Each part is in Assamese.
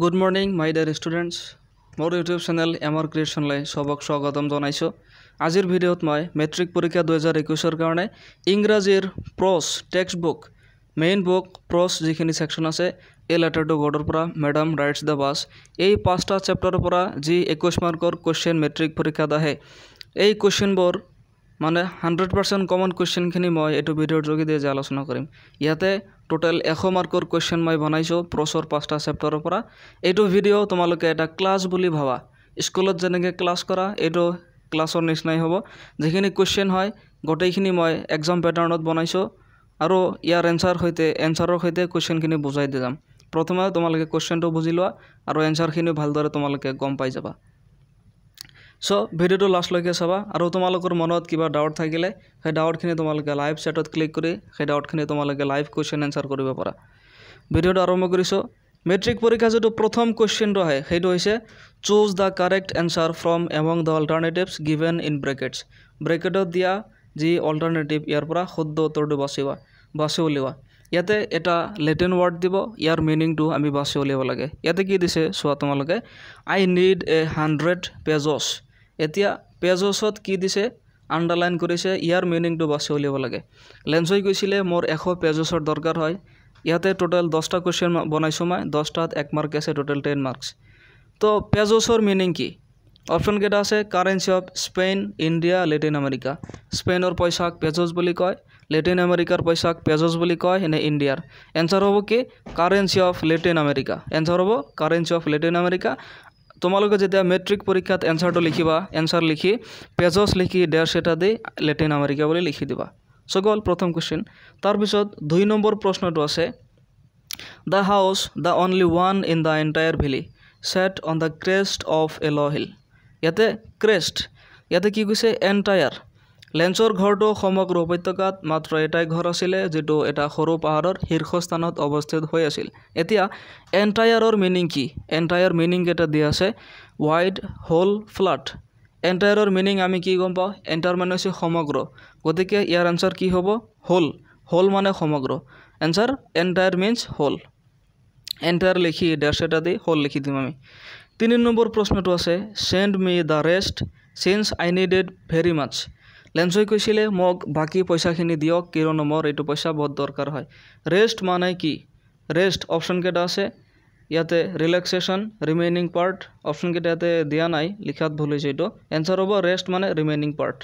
Good morning my dear students মোৰ ইউটিউব চেনেল এম আৰ ক্ৰিয়েশ্যনলৈ চবক স্বাগতম জনাইছোঁ আজিৰ ভিডিঅ'ত মই মেট্ৰিক পৰীক্ষা দুহেজাৰ একৈছৰ কাৰণে ইংৰাজীৰ prose textbook main book prose যিখিনি ছেকশ্যন আছে এই লেটাৰ টু গডৰ পৰা মেডাম ৰাইটছ দ্য বাছ এই পাঁচটা চেপ্টাৰৰ পৰা যি একৈছ মাৰ্কৰ কুৱেশ্যন মেট্ৰিক পৰীক্ষাত আহে এই কুৱেশ্যনবোৰ মানে হাণ্ড্ৰেড পাৰ্চেণ্ট কমন কুৱেশ্যনখিনি মই এইটো ভিডিঅ'ৰ যোগেদি আজি আলোচনা কৰিম ইয়াতে টোটেল এশ মাৰ্কৰ কুৱেশ্যন মই বনাইছোঁ প্ৰচৰ পাঁচটা চেপ্টাৰৰ পৰা এইটো ভিডিঅ' তোমালোকে এটা ক্লাছ বুলি ভাবা স্কুলত যেনেকৈ ক্লাছ কৰা এইটো ক্লাছৰ নিচিনাই হ'ব যিখিনি কুৱেশ্যন হয় গোটেইখিনি মই এক্সাম পেটাৰ্ণত বনাইছোঁ আৰু ইয়াৰ এনচাৰ সৈতে এনচাৰৰ সৈতে কুৱেশ্যনখিনি বুজাই দি যাম প্ৰথমে তোমালোকে কুৱেশ্যনটো বুজি লোৱা আৰু এনচাৰখিনিও ভালদৰে তোমালোকে গম পাই যাবা চ' ভিডিঅ'টো লাষ্টলৈকে চাবা আৰু তোমালোকৰ মনত কিবা ডাউট থাকিলে সেই ডাউটখিনি তোমালোকে লাইভ চেটত ক্লিক কৰি সেই ডাউটখিনি তোমালোকে লাইভ কুৱেশ্যন এনচাৰ কৰিব পাৰা ভিডিঅ'টো আৰম্ভ কৰিছোঁ মেট্ৰিক পৰীক্ষাৰ যিটো প্ৰথম কুৱেশ্যনটো আহে সেইটো হৈছে choose the correct answer from among the alternatives given in brackets ব্ৰেকেটত দিয়া যি অল্টাৰনেটিভ ইয়াৰ পৰা শুদ্ধ উত্তৰটো বাচিবা বাচি উলিওৱা ইয়াতে এটা লেটিন ৱৰ্ড দিব ইয়াৰ মিনিংটো আমি বাচি উলিয়াব লাগে ইয়াতে কি দিছে চোৱা তোমালোকে আই নিড এ হাণ্ড্ৰেড পেজছ এতিয়া পেজ'ছত কি দিছে আণ্ডাৰলাইন কৰিছে ইয়াৰ মিনিংটো বাচি উলিয়াব লাগে লেঞ্চই কৈছিলে মোৰ এশ পেজ'ছৰ দৰকাৰ হয় ইয়াতে টোটেল দহটা কুৱেশ্যন বনাইছোঁ মই দহটাত এক মাৰ্ক আছে টোটেল টেন মাৰ্কছ তো পেজ'ছৰ মিনিং কি অপশ্যনকেইটা আছে currency of Spain India Latin America স্পেইনৰ পইচাক পেজজ বুলি কয় লেটিন আমেৰিকাৰ পইচাক পেজজ বুলি কয় নে ইণ্ডিয়াৰ এনচাৰ হ'ব কি currency of Latin America answer হ'ব কাৰেঞ্চি অফ লেটিন আমেৰিকা তোমালোকে যেতিয়া মেট্ৰিক পৰীক্ষাত এনচাৰটো লিখিবা এনচাৰ লিখি পেজচ লিখি ডেৰশ এটা দি লেটিন আমেৰিকা বুলি লিখি দিবা চ' গ'ল প্ৰথম কুৱেশ্যন তাৰপিছত দুই নম্বৰ প্ৰশ্নটো আছে the house the only one in the entire valley set on the crest of L' low hill crest ইয়াতে কি কৈছে এণ্টায়াৰ লেঞ্চৰ ঘৰটো সমগ্ৰ উপত্যকাত মাত্ৰ এটাই ঘৰ আছিলে যিটো এটা সৰু পাহাৰৰ শীৰ্ষস্থানত অৱস্থিত হৈ আছিল এতিয়া এণ্টায়াৰৰ মিনিং কি এণ্টায়াৰ মিনিং এটা দিয়া আছে ৱাইড হোল ফ্লাট এণ্টায়াৰৰ মিনিং আমি কি গম পাওঁ এণ্টায়াৰ মানে হৈছে সমগ্ৰ গতিকে ইয়াৰ এঞ্চাৰ কি হ'ব হোল হোল মানে সমগ্ৰ answer entire means whole entire লিখি ডেৰশ এটা দি হোল লিখি দিম আমি তিনি নম্বৰ প্ৰশ্নটো আছে send me the rest since I needed very much লেঞ্চই কৈছিলে মোক বাকী পইচাখিনি দিয়ক কিয়নো মোৰ এইটো পইচা বহুত দৰকাৰ হয় ৰেষ্ট মানে কি ৰেষ্ট অপশ্যনকেইটা আছে ইয়াতে ৰিলেক্সেশ্যন ৰিমেইনিং পাৰ্ট অপশ্যনকেইটা ইয়াতে দিয়া নাই লিখাত ভুল হৈছে এইটো এনচাৰ হ'ব ৰেষ্ট মানে ৰিমেইনিং পাৰ্ট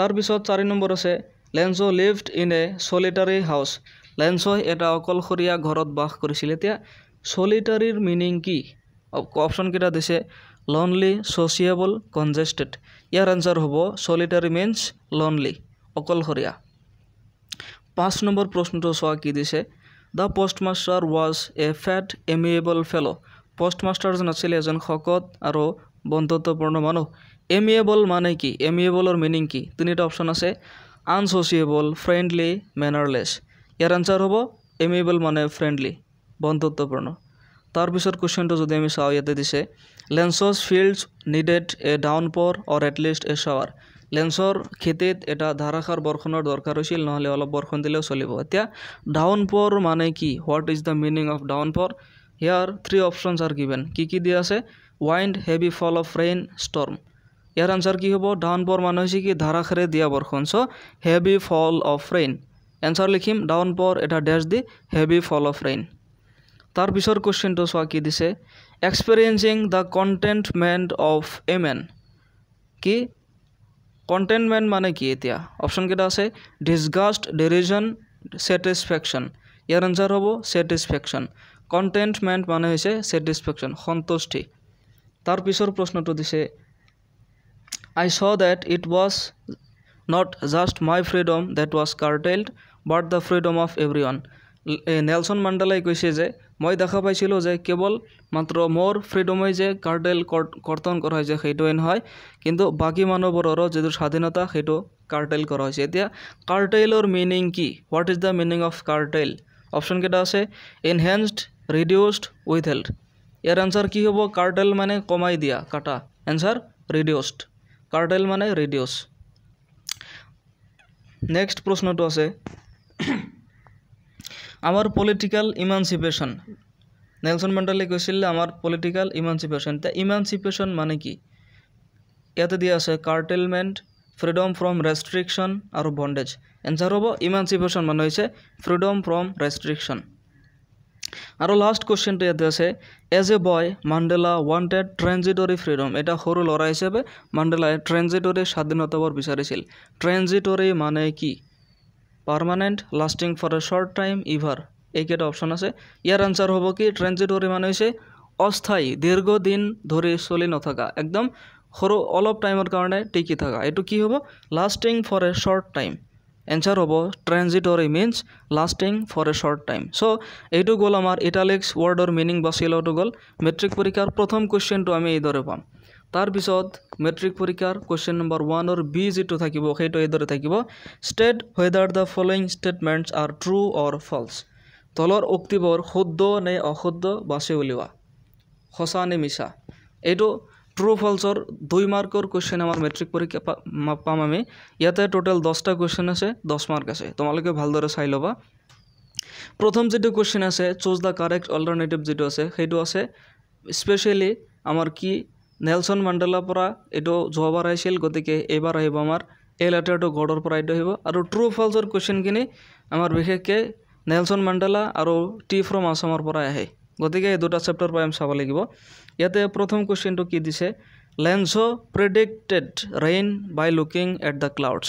তাৰপিছত চাৰি নম্বৰ আছে Lencho lived in a solitary house লেঞ্চই এটা অকলশৰীয়া ঘৰত বাস কৰিছিল এতিয়া চলিটাৰীৰ মিনিং কি অপশ্যনকেইটা দিছে লনলি ছ'চিয়েবল কনজেষ্টেড ইয়াৰ আনচাৰ হ'ব চলিটাৰী মিনছ লনলি অকলশৰীয়া পাঁচ নম্বৰ প্ৰশ্নটো চোৱা কি দিছে the postmaster was a fat amiable fellow' post মাষ্টাৰজন আছিল এজন শকত আৰু বন্ধুত্বপূৰ্ণ মানুহ এমিয়েবল মানে কি এমিয়েবলৰ মিনিং কি তিনিটা অপশ্যন আছে আনচচিয়েবল ফ্ৰেণ্ডলি মেনাৰলেছ ইয়াৰ আনচাৰ হ'ব এমিয়েবল মানে ফ্ৰেণ্ডলি বন্ধুত্বপূৰ্ণ তাৰ পিছৰ কুৱেশ্যনটো যদি আমি চাওঁ ইয়াতে দিছে লেন্সৰ fields needed a downpour or at least A shower লেন্সৰ খেতিত এটা ধাৰাসাৰ বৰষুণৰ দৰকাৰ হৈছিল নহ'লে অলপ বৰষুণ দিলেও চলিব এতিয়া ডাউন পৰ মানে কি what is the meaning of downpour ইয়াৰ থ্ৰী অপশ্যনছ আৰ গিভেন কি কি দিয়া আছে wind heavy fall of rain storm ইয়াৰ আনচাৰ কি হ'ব ডাউন পৰ মানে হৈছে কি ধাৰাসাৰে দিয়া বৰষুণ so' heavy fall of rain answer লিখিম ডাউন পৰ এটা dash the heavy fall of rain তাৰ পিছৰ কুৱেশ্যনটো চোৱা কি দিছে experiencing the contentment of a man কি কণ্টেণ্টমেণ্ট মানে কি এতিয়া অপশ্যনকেইটা আছে ডিজগাষ্ট ডেৰিজন ছেটিছফেকশ্যন ইয়াৰ এনচাৰ হ'ব ছেটিছফেকশ্যন কণ্টেণ্টমেণ্ট মানে হৈছে ছেটিছফেকশ্যন সন্তুষ্টি তাৰ পিছৰ প্ৰশ্নটো দিছে I saw that it was not just my freedom that was curtailed but the freedom of everyone Nelson মাণ্ডালাই কৈছে যে মই দেখা পাইছিলোঁ যে কেৱল মাত্ৰ মোৰ ফ্ৰীডমে যে কাৰ্টেল কৰ্তন কৰা হৈছে সেইটোৱে নহয় কিন্তু বাকী মানুহবোৰৰো যিটো স্বাধীনতা সেইটো কাৰ্টেল কৰা হৈছে এতিয়া কাৰ্টেলৰ মিনিং কি what is the meaning of curtailed অপশ্যনকেইটা আছে এনহেঞ্চড ৰিডিউচড উইথ হেল্ড ইয়াৰ এনচাৰ কি হ'ব কাৰ্টেল মানে কমাই দিয়া কাটা এনচাৰ ৰিডিউচড কাৰ্টেল মানে ৰিডিউচ নেক্সট প্ৰশ্নটো আছে আমার পলিটিক্যাল ইমানসিপেশন নেলসন ম্যান্ডেলা কৈছিল আমার পলিটিক্যাল ইমানসিপেশন তা ইমানসিপেশন মানে কি ইয়াতে দিয়া আছে কার্টেলমেণ্ট ফ্রিডম ফ্রম রেস্ট্রিকশন আৰু বন্ডেজ এনচাৰ হ'ব ইমানচিপেশ্যন মানে হৈছে ফ্রিডম ফ্রম রেস্ট্রিকশন আৰু লাষ্ট কুৱেশ্যনটো ইয়াতে আছে as a boy Mandela wanted transitory freedom এটা সৰু ল'ৰা হিচাপে মাণ্ডেলাই ট্ৰেঞ্জিটৰী স্বাধীনতাবোৰ বিচাৰিছিল ট্ৰেঞ্জিটৰী মানে কি permanent lasting for a short time ever এইকেইটা অপশন আছে ইয়ার আনসার হব কি ট্রেঞ্জিটরি মানে হয়েছে অস্থায়ী দীর্ঘদিন ধরে চলি নথকা একদম সৰু অলপ টাইমৰ কাৰণে টিকি থকা এইটো কি হ'ব lasting for a short time answer হ'ব transitory means lasting for a short time so' এইটো গ'ল আমাৰ ইটালিক্স ৱৰ্ডৰ মিনিং বাচি লোৱাটো গ'ল মেট্ৰিক পৰীক্ষাৰ প্ৰথম কুৱেশ্যনটো আমি এইদৰে পাম তাৰপিছত মেট্ৰিক পৰীক্ষাৰ কুৱেশ্যন নম্বৰ ওৱানৰ বি যিটো থাকিব সেইটো এইদৰে থাকিব state whether the following statements are true or false তলৰ উক্তিবোৰ শুদ্ধ নে অশুদ্ধ বাছি উলিওৱা সঁচা নে মিছা এইটো ট্ৰু ফল্ছৰ দুই মাৰ্কৰ কুৱেশ্যন আমাৰ মেট্ৰিক পৰীক্ষা পাম আমি ইয়াতে টোটেল দহটা কুৱেশ্যন আছে দহ মাৰ্ক আছে তোমালোকে ভালদৰে চাই ল'বা প্ৰথম যিটো কুৱেশ্যন আছে চুজ দ্য কাৰেক্ট অল্টাৰনেটিভ যিটো আছে সেইটো আছে স্পেচিয়েলি আমাৰ কি নেলচন মাণ্ডেলাৰ পৰা এইটো যোৱাবাৰ আহিছিল গতিকে এইবাৰ আহিব আমাৰ এই লেটাৰটো গডৰ পৰা এইটো আহিব আৰু ট্ৰু ফলছৰ কুৱেশ্যনখিনি আমাৰ বিশেষকৈ নেলচন মাণ্ডেলা আৰু টি ফ্ৰম আছামৰ পৰা আহে গতিকে এই দুটা চেপ্টাৰ পৰা আমি চাব লাগিব ইয়াতে প্ৰথম কুৱেশ্যনটো কি দিছে Lencho predicted rain by looking at the clouds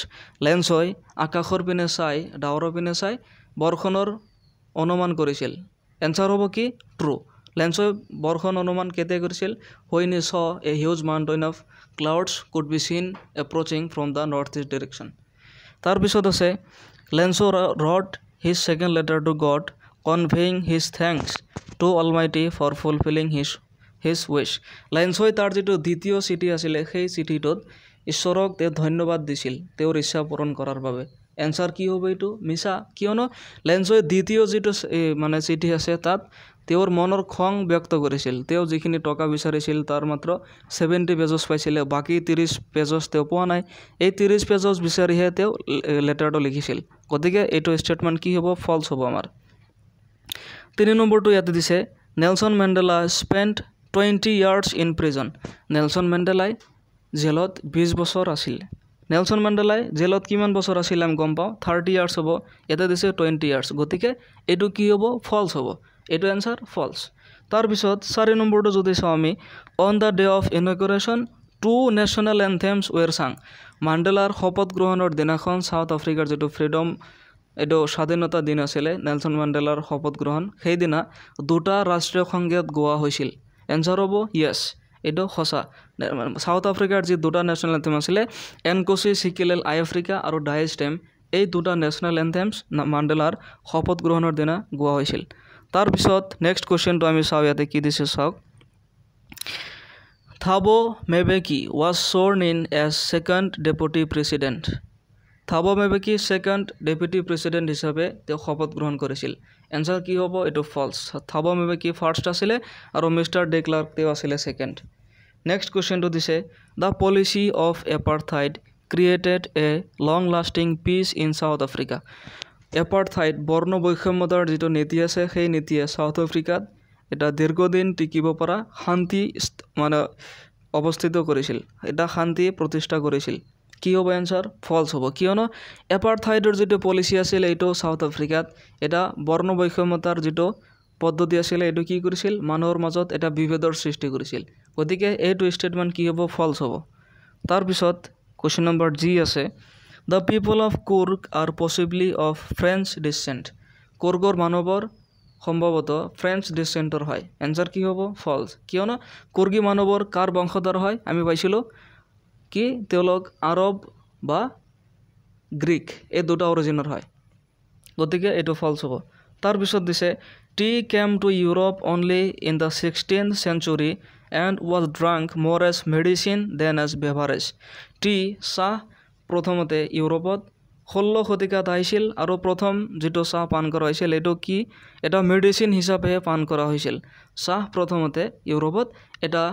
Lencho হয় আকাশৰ পিনে চাই ডাৱৰৰ পিনে চাই বৰষুণৰ অনুমান কৰিছিল এনচাৰ হ'ব কি ট্ৰু লেঞ্চৱে বৰ্ষণ অনুমান কেতিয়া কৰিছিল হৈ নি saw a huge mountain of clouds could be seen approaching from the north east direction তাৰপিছত আছে লেঞ্চৰ wrote his second letter to God conveying his thanks to almighty for fulfilling his his wish লেঞ্চৱে তাৰ যিটো দ্বিতীয় চিঠি আছিলে সেই চিঠিটোত ঈশ্বৰক তেওঁ ধন্যবাদ দিছিল তেওঁৰ ইচ্ছা পূৰণ কৰাৰ বাবে এনচাৰ কি হ'ব এইটো মিছা কিয়নো লেঞ্চৱে দ্বিতীয় যিটো মানে চিঠি আছে তাত তেওঁৰ মনৰ খং ব্যক্ত কৰিছিল তেওঁ যিখিনি টকা বিচাৰিছিল তাৰ মাত্ৰ ছেভেণ্টি পেজেছ পাইছিলে বাকী ত্ৰিছ পেজেছ তেওঁ পোৱা নাই এই ত্ৰিছ পেজেছ বিচাৰিহে তেওঁ লেটাৰটো লিখিছিল গতিকে এইটো ষ্টেটমেণ্ট কি হ'ব ফল্ছ হ'ব আমাৰ তিনি নম্বৰটো ইয়াতে দিছে Nelson Mandela spend twenty years in prison Nelson মেণ্ডেলাই জেলত বিছ বছৰ আছিল নেলচন মেণ্ডেলাই জেলত কিমান বছৰ আছিল আমি গম পাওঁ থাৰ্টি ইয়াৰ্ছ হ'ব ইয়াতে দিছে টুৱেণ্টি ইয়াৰ্ছ গতিকে এইটো কি হ'ব ফল্ছ হ'ব এইটো এনসাৰ ফলছ তাৰপিছত চাৰি নম্বৰটো যদি চাওঁ আমি on the day of inauguration two national anthems were sung মাণ্ডেলাৰ শপত গ্ৰহণৰ দিনাখন চাউথ আফ্ৰিকাৰ যিটো ফ্ৰীডম এইটো স্বাধীনতা দিন আছিলে নেলচন মাণ্ডেলাৰ শপত গ্ৰহণ সেইদিনা দুটা ৰাষ্ট্ৰীয় সংজ্ঞাত গোৱা হৈছিল এনচাৰ হ'ব য়েছ এইটো সঁচা চাউথ আফ্ৰিকাৰ যি দুটা নেশ্যনেল এনথেম আছিলে এনকচি চিকিলেল আই আফ্ৰিকা আৰু ডাইষ্টেম এই দুটা নেশ্যনেল এনথেমছ মাণ্ডেলাৰ শপত গ্ৰহণৰ দিনা গোৱা হৈছিল তাৰপিছত নেক্সট কুৱেশ্যনটো আমি চাওঁ ইয়াতে কি দিছে চাওক Thabo Mbeki was sworn in as second deputy president Thabo Mbeki second deputy president হিচাপে তেওঁ শপত গ্ৰহণ কৰিছিল এনচাৰ কি হ'ব এইটো ফল্চ থাবো মেবেকি ফাৰ্ষ্ট আছিলে আৰু মিষ্টাৰ ডে ক্লাৰ্ক তেওঁ আছিলে ছেকেণ্ড নেক্সট কুৱেশ্যনটো দিছে the policy of apartheid created a long lasting peace in South Africa এপাৰ ঠাইত বৰ্ণ বৈষম্যতাৰ যিটো নীতি আছে সেই নীতিয়ে চাউথ আফ্ৰিকাত এটা দীৰ্ঘদিন টিকিব পৰা শান্তি মানে অৱস্থিত কৰিছিল এটা শান্তি প্ৰতিষ্ঠা কৰিছিল কি হ'ব এনচাৰ ফলছ হ'ব কিয়নো এপাৰ ঠাইডৰ যিটো পলিচি আছিল এইটো চাউথ আফ্ৰিকাত এটা বৰ্ণ বৈষম্যতাৰ যিটো পদ্ধতি আছিলে এইটো কি কৰিছিল মানুহৰ মাজত এটা বিভেদৰ সৃষ্টি কৰিছিল গতিকে এইটো ষ্টেটমেণ্ট কি হ'ব ফলছ হ'ব তাৰপিছত কুৱেশ্যন নম্বৰ জি আছে the people of Coorg are possibly of French descent কুৰ্গৰ মানবৰ সম্ভৱতঃ ফ্ৰেঞ্চ ডিচেণ্টৰ হয় এনসাৰ কি হব ফলস কিয়নো কুৰ্গী মানবৰ কাৰ বংশধৰ হয় আমি পাইছিলোঁ কি তেওঁলোক আৰৱ বা গ্ৰীক এই দুটা অৰিজিনৰ হয় গতিকে এইটো ফলস হব তাৰপিছত দিছে tea came to Europe only in the sixteenth century and was drunk more as medicine than as beverage tea চাহ প্ৰথমতে ইউৰোপত ষোল্ল শতিকাত আহিছিল আৰু প্ৰথম যিটো চাহ পান কৰা হৈছিল এইটো কি এটা মেডিচিন হিচাপেহে পান কৰা হৈছিল চাহ প্ৰথমতে ইউৰোপত এটা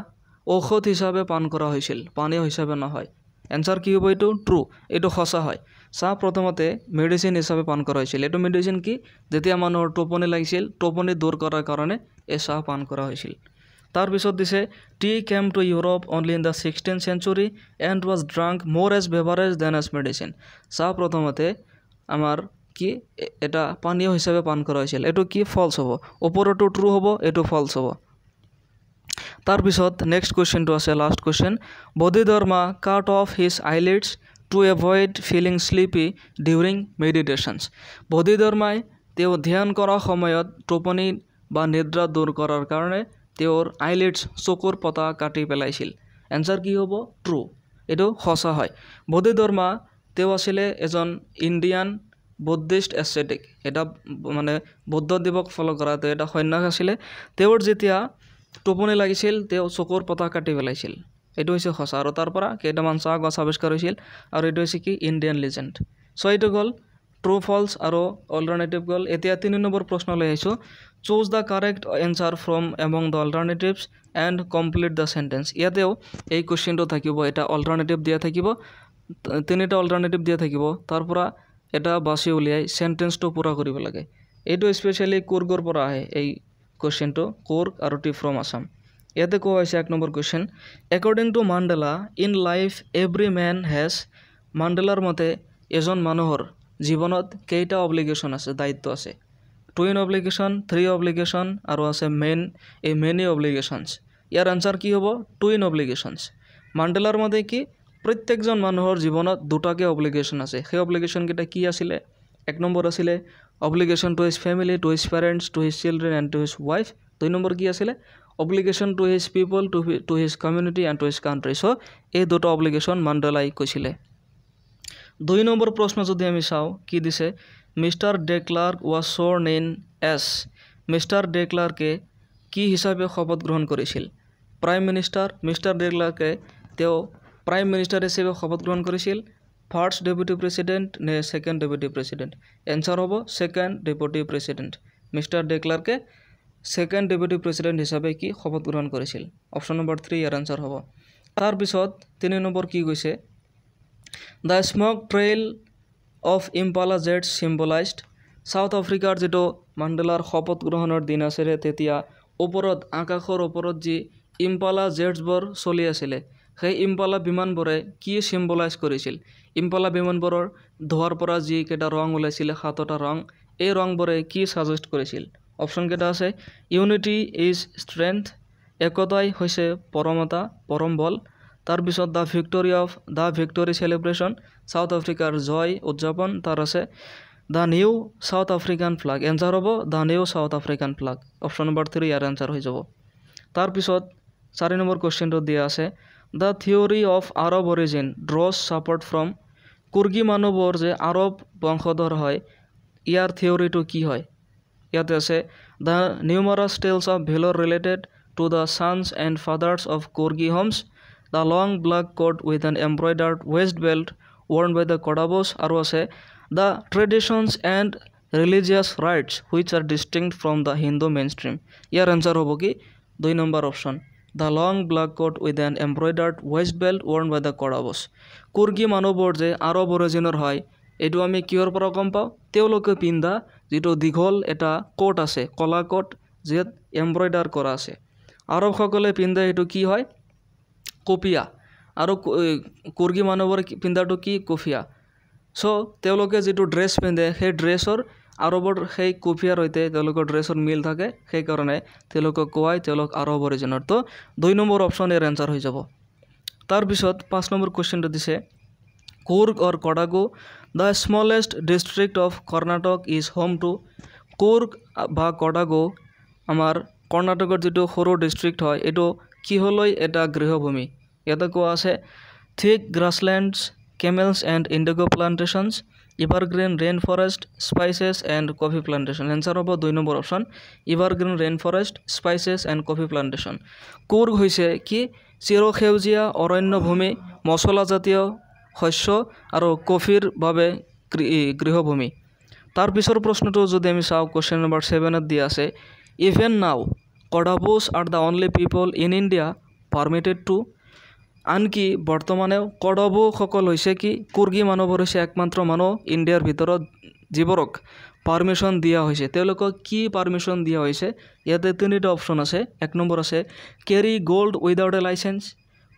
ঔষধ হিচাপে পান কৰা হৈছিল পানীয় হিচাপে নহয় এনচাৰ কি হ'ব এইটো ট্ৰু এইটো সঁচা হয় চাহ প্ৰথমতে মেডিচিন হিচাপে পান কৰা হৈছিল এইটো মেডিচিন কি যেতিয়া মানুহৰ টোপনি লাগিছিল টোপনি দূৰ কৰাৰ কাৰণে এই চাহ পান কৰা হৈছিল তাৰপিছত দিছে tea came to Europe only in the sixteenth century and was drunk more as beverage than as medicine চাহ প্ৰথমতে আমাৰ কি এটা পানীয় হিচাপে পান কৰা হৈছিল এইটো কি ফল্ছ হ'ব ওপৰতো ট্ৰু হ'ব এইটো ফল্ছ হ'ব তাৰপিছত নেক্সট কুৱেশ্যনটো আছে last question Bodhidharma cut off his eyelids to avoid feeling sleepy during meditations বডিধৰ্মাই তেওঁ ধ্যান কৰাৰ সময়ত টোপনি বা নিদ্ৰা দূৰ কৰাৰ কাৰণে তেওঁৰ আইলেটছ চকুৰ পতা কাটি পেলাইছিল এনচাৰ কি হ'ব ট্ৰু এইটো সঁচা হয় বৌদ্ধ ধৰ্মা তেওঁ আছিলে এজন ইণ্ডিয়ান বুদ্ধিষ্ট এছেটিক এটা মানে বৌদ্ধ দিৱস ফলো কৰা তেওঁ এটা সন্যাস আছিলে তেওঁৰ যেতিয়া টোপনি লাগিছিল তেওঁ চকুৰ পতা কাটি পেলাইছিল এইটো হৈছে সঁচা আৰু তাৰ পৰা কেইটামান চাহ গছ আৱিষ্কাৰ হৈছিল আৰু এইটো হৈছে কি ইণ্ডিয়ান লিজেণ্ড চ' এইটো গ'ল ট্ৰু ফলছ আৰু অল্টাৰনেটিভ গল এতিয়া তিনি নম্বৰ প্ৰশ্ন লৈ আহিছোঁ choose the correct answer from among the alternatives and complete the sentence ইয়াতেও এই কুৱেশ্যনটো থাকিব এটা অল্টাৰনেটিভ দিয়া থাকিব তিনিটা অল্টাৰনেটিভ দিয়া থাকিব তাৰ পৰা এটা বাছি উলিয়াই চেণ্টেন্সটো পূৰা কৰিব লাগে এইটো স্পেচিয়েলি কুৰ্গৰ পৰা আহে এই কুৱেশ্যনটো কুৰ্গ আৰু টি ফ্ৰম আছাম ইয়াতে কোৱা হৈছে এক number question according to Mandela in life every man has মাণ্ডেলাৰ মতে এজন মানুহৰ জীৱনত কেইটা অব্লিগেশ্যন আছে দায়িত্ব আছে টুইন অব্লিগেশ্যন থ্ৰী অব্লিগেশ্যন আৰু আছে মেইন এই মেনি অব্লিগেশ্যনছ ইয়াৰ আনচাৰ কি হ'ব টুইন অব্লিগেশ্যনছ মাণ্ডেলাৰ মতে কি প্ৰত্যেকজন মানুহৰ জীৱনত দুটাকৈ অব্লিগেশ্যন আছে সেই অব্লিগেশ্যনকেইটা কি আছিলে এক নম্বৰ আছিলে obligation to his family to his parents to his children and to his wife দুই নম্বৰ কি আছিলে obligation to his people to to his community and to his country so' এই দুটা অব্লিগেশ্যন মাণ্ডেলাই কৈছিলে দুই নম্বৰ প্ৰশ্ন যদি আমি চাওঁ কি দিছে মিষ্টাৰ ডে ক্লাৰ্ক ৱাজ শ্বৰ নেইন এছ মিষ্টাৰ ডে ক্লাৰ্কে কি হিচাপে শপত গ্ৰহণ কৰিছিল প্ৰাইম মিনিষ্টাৰ মিষ্টাৰ ডে ক্লাৰ্কে তেওঁ প্ৰাইম মিনিষ্টাৰ হিচাপে শপত গ্ৰহণ কৰিছিল ফাৰ্ষ্ট ডেপুটি প্ৰেচিডেণ্ট নে ছেকেণ্ড ডেপুটি প্ৰেচিডেণ্ট এনচাৰ হ'ব second deputy president mister de ক্লাৰ্কে ছেকেণ্ড ডেপুটি প্ৰেচিডেণ্ট হিচাপে কি শপত গ্ৰহণ কৰিছিল অপশ্যন নম্বৰ থ্ৰী ইয়াৰ এনচাৰ হ'ব তাৰপিছত তিনি নম্বৰ কি গৈছে the smoke trail of Impala jet symbolized South আফ্ৰিকাৰ যিটো মাণ্ডেলাৰ শপত গ্ৰহণৰ দিন আছিলে তেতিয়া ওপৰত আকাশৰ ওপৰত যি ইম্পালা জেটছবোৰ চলি আছিলে সেই ইম্পালা বিমানবোৰে কি চিম্বলাইজ কৰিছিল ইম্পালা বিমানবোৰৰ ধোৱাৰ পৰা যিকেইটা ৰং ওলাইছিলে সাতটা ৰং এই ৰংবোৰে কি ছাজেষ্ট কৰিছিল অপশ্যনকেইটা আছে ইউনিটি ইজ ষ্ট্ৰেংথ একতাই হৈছে পৰমতা পৰম বল তাৰ পিছত the victory of the victory celebration South আফ্ৰিকাৰ জয় উদযাপন তাৰ আছে the new South African flag answer হ'ব the new South African flag option number three ইয়াৰ এনচাৰ হৈ যাব তাৰপিছত চাৰি নম্বৰ কুৱেশ্যনটো দিয়া আছে the theory of Arab origin draws support from Coorgi মানুহৰ যে আৰব বংশধৰ হয় ইয়াৰ থিয়ৰিটো কি হয় ইয়াতে আছে the numerous tales of valour related to the sons and fathers of Coorgi homes the long black coat with an embroidered waist belt worn by the Kodavus আৰু আছে the traditions and religious rites which are distinct from the Hindu mainstream ইয়াৰ এনচাৰ হ'ব কি দুই number option the long black coat with an embroidered waist belt worn by the Kodavus Coorgi মানুহবোৰ যে আৰৱ অৰিজিনৰ হয় এইটো আমি কিহৰ পৰা গম পাওঁ তেওঁলোকে পিন্ধা যিটো দীঘল এটা কোট আছে কলা কোট যিয়ে এম্ব্ৰইডাৰ কৰা আছে আৰৱসকলে পিন্ধা সেইটো কি হয় কপিয়া আৰু কুৰ্গী মানুহৰ পিন্ধাটো কি কফিয়া চ' তেওঁলোকে যিটো ড্ৰেছ পিন্ধে সেই ড্ৰেছৰ আৰবৰ সেই কফিয়াৰ সৈতে তেওঁলোকৰ ড্ৰেছৰ মিল থাকে সেইকাৰণে তেওঁলোকক কোৱাই তেওঁলোক আৰব অৰিজিনৰ তো দুই নম্বৰ অপশ্যন ইয়াৰ এঞ্চাৰ হৈ যাব তাৰপিছত পাঁচ নম্বৰ কুৱেশ্যনটো দিছে Coorg or Kodagu the smallest district of Karnataka is home to Coorg বা কডাগু আমাৰ কৰ্ণাটকৰ যিটো সৰু ডিষ্ট্ৰিক্ট হয় এইটো কিহলৈ এটা গৃহভূমি ইয়াতে কোৱা আছে thick grasslands camels and indigo' plantations evergreen rain forest spices and coffee plantation answer হ'ব দুই number option evergreen rain forest spices and coffee plantation কোৰ হৈছে কি চিৰসেউজীয়া অৰণ্যভূমি মচলাজাতীয় শস্য আৰু কফিৰ বাবে গৃহভূমি তাৰ পিছৰ প্ৰশ্নটো যদি আমি চাওঁ কুৱেশ্যন নম্বৰ ছেভেনত দিয়া আছে even now Kodavas are the only people in India permitted to আনকি বৰ্তমানেও কডাবোসকল হৈছে কি কুৰ্গি মানুহবোৰ হৈছে একমাত্ৰ মানুহ ইণ্ডিয়াৰ ভিতৰত যিবোৰক পাৰমিশন দিয়া হৈছে তেওঁলোকক কি পাৰ্মিশ্যন দিয়া হৈছে ইয়াতে তিনিটা অপশ্যন আছে এক নম্বৰ আছে carry gold without a license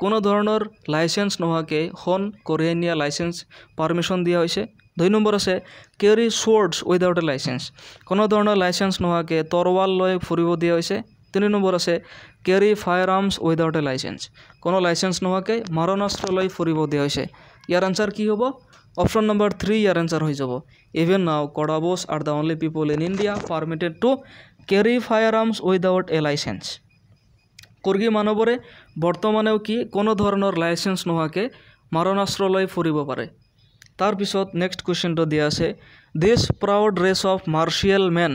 কোনো ধৰণৰ লাইসেন্স নোহোৱাকৈ হন কৰে নিয়া লাইসেন্স পাৰমিশন দিয়া হৈছে দুই নম্বৰ আছে carry swords without a license কোনো ধৰণৰ লাইসেন্স নোহোৱাকৈ তৰৱাল লৈ ফুৰিব দিয়া হৈছে তিনি নম্বৰ আছে carry fire arms without a license কোনো লাইচেঞ্চ নোহোৱাকৈ মাৰণাস্ত্ৰ লৈ ফুৰিব দিয়া হৈছে ইয়াৰ আনচাৰ কি হ'ব অপশ্যন নম্বৰ থ্ৰী ইয়াৰ এনচাৰ হৈ যাব even now Kodavas are the only people in India permitted to carry fire arms without a license Coorgi মানৱৰে বৰ্তমানেও কি কোনো ধৰণৰ লাইচেঞ্চ নোহোৱাকৈ মাৰণাস্ত্ৰ লৈ ফুৰিব পাৰে তাৰপিছত নেক্সট কুৱেশ্যনটো দিয়া আছে this proud dress of martial men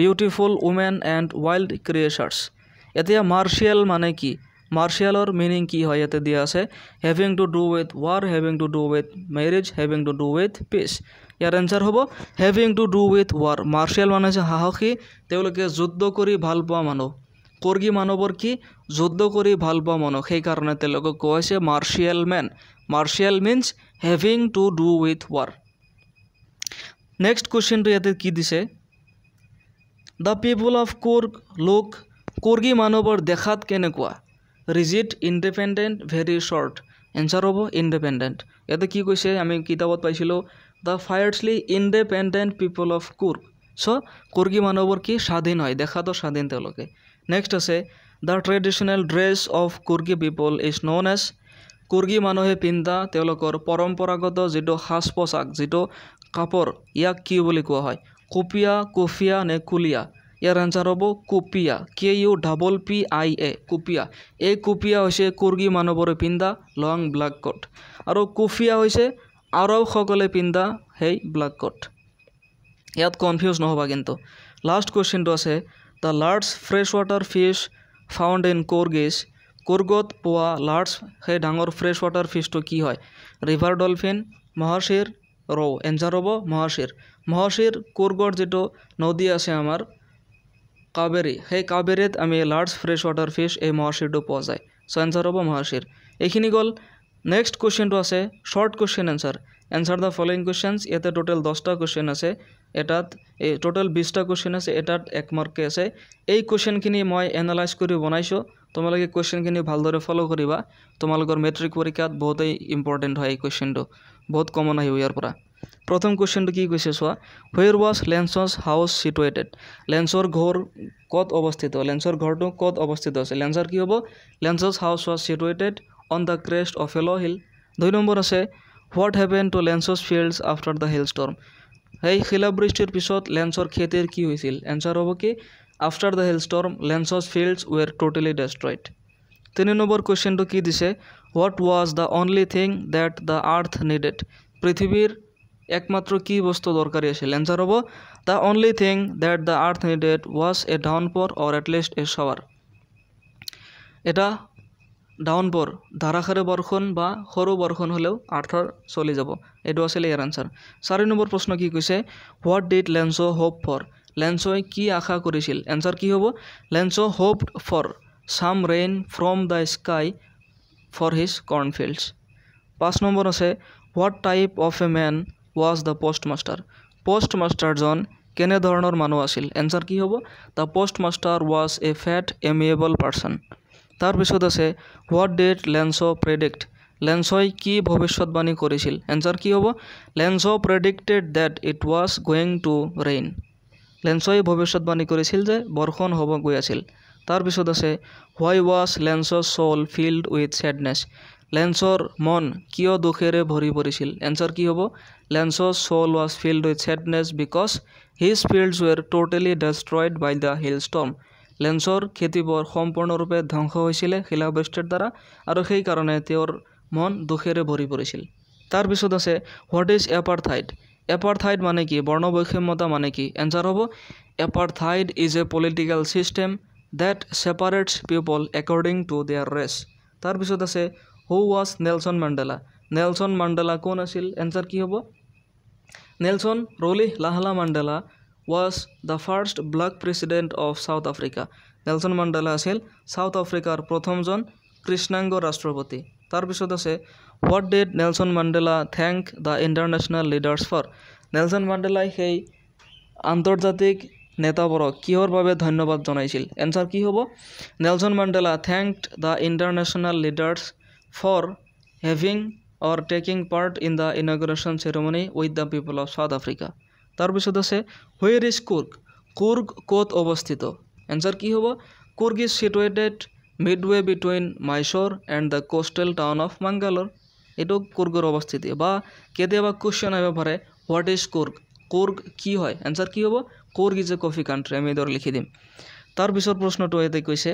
beautiful women and wild creatures এতিয়া মাৰ্চিয়েল মানে কি মাৰ্চিয়েলৰ মিনিং কি হয় ইয়াতে দিয়া আছে having to do with war having to do with marriage having to do with peace ইয়াৰ এনচাৰ হ'ব having to do with war martial মানে হৈছে সাহসী তেওঁলোকে যুদ্ধ কৰি ভাল পোৱা মানুহ কৰ্গী মানুহবোৰ কি যুদ্ধ কৰি ভাল পোৱা মানুহ সেইকাৰণে তেওঁলোকক কৈছে martial men martial means having to do with war next কুৱেশ্যনটো ইয়াতে কি দিছে দ্য পিপল অফ কোৰ্গ লোক কৰ্গী মানুহবোৰ দেখাত কেনেকুৱা rigid independent very short answer হব ইণ্ডিপেণ্ডেণ্ট ইয়াতে কি কৈছে আমি কিতাপত পাইছিলোঁ the fiercely independent people of Coorg so' Coorgi মানুহবোৰ কি স্বাধীন হয় দেখাতো স্বাধীন তেওঁলোকে নেক্সট আছে the traditional dress of Coorgi people is known as Coorgi মানুহে পিন্ধা তেওঁলোকৰ পৰম্পৰাগত যিটো সাজ পোছাক যিটো কাপোৰ ইয়াক কি বুলি কোৱা হয় কুপিয়া কুফিয়া নে কুলিয়া ইয়াৰ আনচাৰ হ'ব Kuppia K U double P I A Kuppia এই কুপিয়া হৈছে কুৰ্গী মানুহবোৰে পিন্ধা লং ব্লেক কোট আৰু কুফিয়া হৈছে আৰৱসকলে পিন্ধা সেই ব্লেক কোট ইয়াত কনফিউজ নহ'বা কিন্তু লাষ্ট কুৱেশ্যনটো আছে the large fresh water fish found in Coorg is কুৰ্গত পোৱা লাৰ্জ সেই ডাঙৰ ফ্ৰেছ ৱাটাৰ ফিছটো কি হয় ৰিভাৰ ডলফিন মহাশীৰ ৰৌ এনচাৰ হ'ব মহাশীৰ মহাশির কোরগড় যেটো নদী আছে আমার কাবেৰী সেই কাবেৰীত আমি লাৰ্জ ফ্ৰেছ ৱাটাৰ ফিছ এই মহাশিৰটো পোৱা যায় চ' এনচাৰ হ'ব মহাশিৰ এইখিনি গ'ল নেক্সট কুৱেশ্যনটো আছে short question answer answer the following questions ইয়াতে টোটেল দহটা কুৱেশ্যন আছে এটাত এই টোটেল বিছটা কুৱেশ্যন আছে এটাত এক মাৰ্ককে আছে এই কুৱেশ্যনখিনি মই এনালাইজ কৰি বনাইছোঁ তোমালোকে কুৱেশ্যনখিনি ভালদৰে ফ'ল' কৰিবা তোমালোকৰ মেট্ৰিক পৰীক্ষাত বহুতেই ইম্পৰ্টেণ্ট হয় এই কুৱেশ্যনটো বহুত কমন আহিব ইয়াৰ পৰা প্ৰথম কুৱেশ্যনটো কি কৈছে চোৱা হুৱেৰ ৱাজ লেন্সৰ হাউচ চিটুৱেটেড লেন্সৰ ঘৰ ক'ত অৱস্থিত লেন্সৰ ঘৰটো ক'ত অৱস্থিত আছে লেন্সাৰ কি হ'ব লেন্সৰ house was situated on the crest of L' hill দুই নম্বৰ আছে হোৱাট হেপেন টু লেন্সৰ fields after the hailstorm সেই শিলাবৃষ্টিৰ পিছত লেন্সৰ খেতিৰ কি হৈছিল এনচাৰ হ'ব কি আফটাৰ দ্য হিল ষ্টৰ্ম লেন্সৰ ফিল্ডছ ৱেৰ টোটেলি ডেষ্ট্ৰইড তিনি নম্বৰ কুৱেশ্যনটো কি দিছে what was the only thing that the earth needed পৃথিৱীৰ একমাত্র কি বস্তু দরকারি আছে অ্যান্সার হব the only thing that the earth needed was a down downpour or at least a shower এটা ডাউন ডাউনপোর ধারাখারে বর্ষণ বা সরু বর্ষণ হলেও আর্থর চলি যাব এইটো আসলে ইয়ার আনসার চারি নম্বর প্রশ্ন কি কৈছে what did Lencho hope for লেন্সয় কি আশা করেছিল এন্সার কি হব Lencho hope for some rain from the sky for his cornfields পাঁচ নম্বর আছে what type of a man was the postmaster পষ্ট মাষ্টাৰজন কেনেধৰণৰ মানুহ আছিল এনচাৰ কি হ'ব the postmaster was a fat amiable person তাৰপিছত আছে হোৱাট ডেট লেঞ্চ প্ৰেডিক্ট লেন্সই কি ভৱিষ্যতবাণী কৰিছিল এনচাৰ কি হ'ব Lencho predicted date it was going to rain লেন্সই ভৱিষ্যতবাণী কৰিছিল যে বৰষুণ হ'ব গৈ আছিল তাৰপিছত আছে why was Lencho soul filled with sadness লেন্সৰ মন কিয় দুখেৰে ভৰি পৰিছিল এনচাৰ কি হ'ব লেন্সৰ soul was filled with sadness because his fields were totally destroyed by the hailstorm লেন্সৰ খেতিবোৰ সম্পূৰ্ণৰূপে ধ্বংস হৈছিলে শিলাবৃষ্টিৰ দ্বাৰা আৰু সেইকাৰণে তেওঁৰ মন দুখেৰে ভৰি পৰিছিল তাৰপিছত আছে হোৱাট ইজ এপাৰ থাইড এপাৰ থাইড মানে কি বৰ্ণ বৈষম্যতা মানে কি এনচাৰ হ'ব apartheid is a political system that separates people according to their race তাৰপিছত আছে who was Nelson Mandela Nelson Mandela কোন আছিল এনচাৰ কি হ'ব Nelson Rolihlahla Mandela was the first black president of South Africa Nelson Mandela আছিল চাউথ আফ্ৰিকাৰ প্ৰথমজন কৃষ্ণাংগ ৰাষ্ট্ৰপতি তাৰপিছত আছে what did Nelson Mandela thank the international leaders for Nelson মাণ্ডেলাই সেই আন্তৰ্জাতিক নেতাবোৰক কিহৰ বাবে ধন্যবাদ জনাইছিল এনচাৰ কি হ'ব Nelson Mandela thank the international leaders for having or taking part in the inauguration ceremony with the people of South Africa. তাৰপিছত আছে হুৱেৰ ইজ কুৰ্গ কুৰ্গ ক'ত অৱস্থিত এনচাৰ কি হ'ব Coorg is situated midway between Mysore and the coastal town of Mangalore এইটো কুৰ্গৰ অৱস্থিতি বা কেতিয়াবা কুৱেশ্যন আহিব পাৰে হোৱাট ইজ কুৰ্গ কুৰ্গ কি হয় এনচাৰ কি হ'ব Coorg is a coffee country আমি এইদৰে লিখি দিম তাৰপিছৰ প্ৰশ্নটো ইয়াতে কৈছে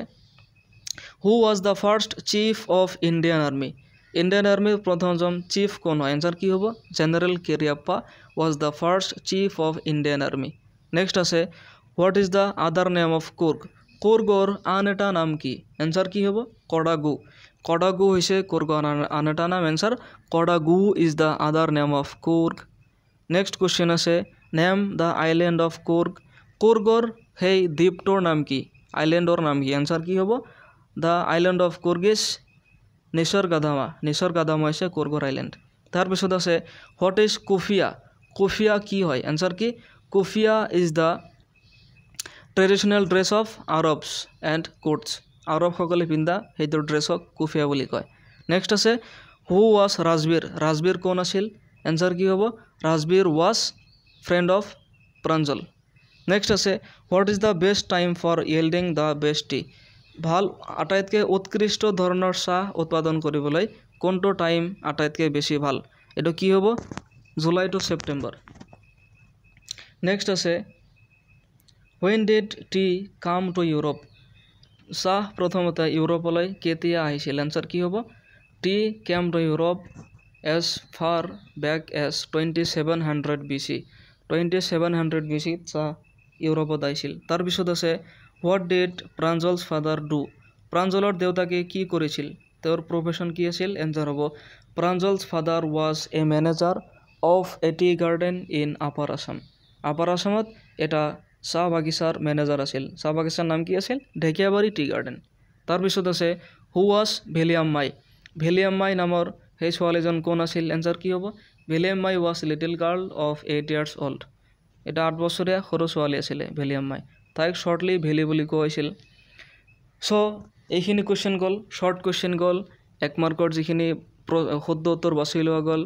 who was the first chief of Indian army Indian আৰ্মিৰ প্ৰথমজন চিফ কোন হয় এনচাৰ কি হ'ব general Cariappa was the first chief of Indian army next আছে what is the other name of Coorg কুৰ্গৰ আন এটা নাম কি এনচাৰ কি হ'ব কডাগু কডাগু হৈছে কুৰ্গৰ আন এটা নাম answer Kodagu is the other name of Coorg next question আছে name the island of Coorg কুৰ্গৰ সেই দ্বীপটোৰ নাম কি আইলেণ্ডৰ নাম কি এনচাৰ কি হ'ব the island of Coorg is Nisargadhama Nisargadhama হৈছে কুৰ্গৰ আইলেণ্ড তাৰপিছত আছে হোৱাট ইজ কুফিয়া কুফিয়া কি হয় এনচাৰ কি Kuppia is the traditional dress of Arabs and coats আৰবসকলে পিন্ধা সেইটো ড্ৰেছক কুফিয়া বুলি কয় নেক্সট আছে হু ৱাজ ৰাজবীৰ ৰাজবীৰ কোন আছিল এনচাৰ কি হ'ব Rajvir was friend of Pranjal next আছে what is the best time for yielding the best tea ভাল আটাইতকৈ উৎকৃষ্ট ধৰণৰ চাহ উৎপাদন কৰিবলৈ কোনটো টাইম আটাইতকৈ বেছি ভাল এইটো কি হ'ব জুলাই টু ছেপ্টেম্বৰ নেক্সট আছে when did tea come to Europe চাহ প্ৰথমতে ইউৰোপলৈ কেতিয়া আহিছিল এনচাৰ কি হ'ব tea came to Europe as far back as twenty seven hundred B C twenty seven hundred B চিত চাহ ইউৰোপত আহিছিল তাৰপিছত আছে what did Pranjal's father do প্ৰাঞ্জলৰ দেউতাকে কি কৰিছিল তেওঁৰ প্ৰফেশ্যন কি আছিল এনজাৰ হ'ব Pranjal's father was a manager of a tea garden in upper Assam upper আছামত এটা চাহ বাগিচাৰ মেনেজাৰ আছিল চাহ বাগিচাৰ নাম কি আছিল ঢেকীয়াবাৰী টি গাৰ্ডেন তাৰপিছত আছে হু ৱাজ ভেলিয়াম মাই ভেলিয়াম মাই নামৰ সেই ছোৱালীজন কোন আছিল এনজাৰ কি হ'ব Valliammai was little girl of eight years old এটা আঠ বছৰীয়া সৰু ছোৱালী আছিলে ভেলিয়াম মাই তাইক শ্বৰ্টলি ভেলি বুলি কৈছিল চ' এইখিনি কুৱেশ্যন গ'ল শ্বৰ্ট কুৱেশ্যন গ'ল এক মাৰ্কৰ যিখিনি শুদ্ধ উত্তৰ বাছি লোৱা গ'ল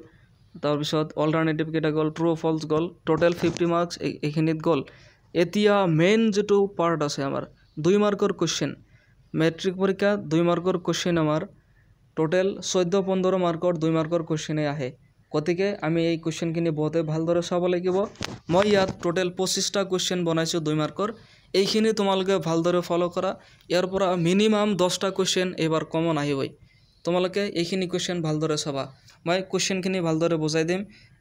তাৰপিছত অল্টাৰনেটিভকেইটা গ'ল ট্ৰু ফলছ গ'ল ট'টেল ফিফটি মাৰ্কছ এইখিনিত গ'ল এতিয়া মেইন যিটো পাৰ্ট আছে আমাৰ দুই মাৰ্কৰ কুৱেশ্যন মেট্ৰিক পৰীক্ষা দুই মাৰ্কৰ কুৱেশ্যন আমাৰ ট'টেল চৈধ্য পোন্ধৰ মাৰ্কৰ দুই মাৰ্কৰ কুৱেশ্যনেই আহে গতিকে আমি এই কুৱেশ্যনখিনি বহুতে ভালদৰে চাব লাগিব মই ইয়াত ট'টেল পঁচিছটা কুৱেশ্যন বনাইছোঁ দুই মাৰ্কৰ এইখিনি তোমালোকে ভালদৰে ফলো কৰা ইয়াৰ পৰা মিনিমাম দহটা কুৱেশ্যন এইবাৰ কমন আহিবই তোমালোকে এইখিনি কুৱেশ্যন ভালদৰে চাবা মই কুৱেশ্যনখিনি ভালদৰে বুজাই দিম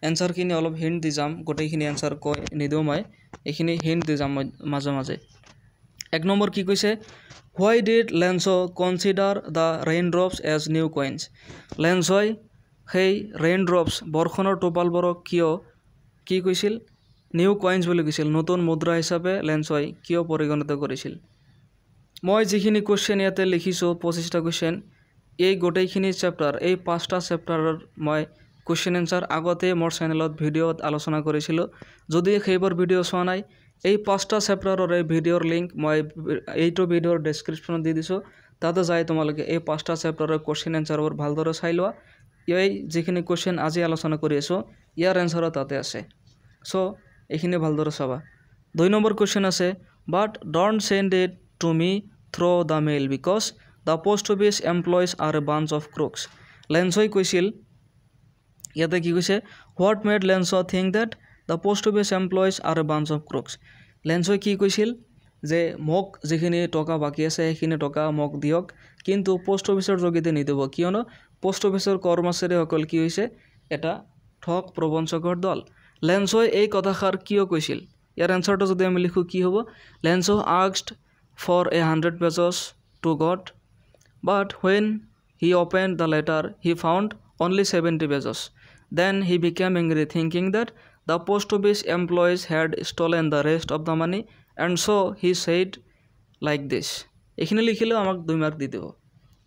এনচাৰখিনি অলপ হিণ্ট দি যাম গোটেইখিনি এনচাৰ কৈ নিদিওঁ মই এইখিনি হিণ্ট দি যাম মই মাজে মাজে এক নম্বৰ কি কৈছে why did Lencho consider the raindrops as new coins লেঞ্চই সেই ৰেইন ড্ৰপছ বৰষুণৰ টোপালবোৰক কিয় কি কৈছিল নিউ কয়েন্স বুলি কৈছিল নতুন মুদ্ৰা হিচাপে লেন্সই কিয় পৰিগণিত কৰিছিল মই যিখিনি কুৱেশ্যন ইয়াতে লিখিছোঁ পঁচিছটা কুৱেশ্যন এই গোটেইখিনি চেপ্টাৰ এই পাঁচটা চেপ্টাৰৰ মই কুৱেশ্যন এনচাৰ আগতে মোৰ চেনেলত ভিডিঅ'ত আলোচনা কৰিছিলোঁ যদি সেইবোৰ ভিডিঅ' চোৱা নাই এই পাঁচটা চেপ্টাৰৰ এই ভিডিঅ'ৰ লিংক মই এইটো ভিডিঅ'ৰ ডেছক্ৰিপশ্যনত দি দিছোঁ তাতে যাই তোমালোকে এই পাঁচটা চেপ্টাৰৰ কুৱেশ্যন এনচাৰবোৰ ভালদৰে চাই লোৱা এই যিখিনি কুৱেশ্যন আজি আলোচনা কৰি আছোঁ ইয়াৰ এনচাৰো তাতে আছে চ' এইখিনি ভালদৰে চাবা দুই নম্বৰ কুৱেশ্যন আছে but don't send it to me through the mail because the post office employees are a bunch of crooks লেন্সই কৈছিল ইয়াতে কি কৈছে what made Lencho think that the post office employees are a bunch of crooks লেন্সই কি কৈছিল যে মোক যিখিনি টকা বাকী আছে সেইখিনি টকা মোক দিয়ক কিন্তু প'ষ্ট অফিচৰ যোগেদি নিদিব কিয়নো প'ষ্ট অফিচৰ কৰ্মচাৰীসকল কি হৈছে এটা ঠগ প্ৰবঞ্চকৰ দল লেঞ্চই এই কথাষাৰ কিয় কৈছিল ইয়াৰ এঞ্চাৰটো যদি আমি লিখোঁ কি হ'ব Lencho asked for a hundred pages to God but when he open the letter he found only seventy pages then he became angry thinking that the post office employees had stole stolen the rest of the money and so' he said like this এইখিনি লিখিলেও আমাক দুই মাৰ্ক দি দিব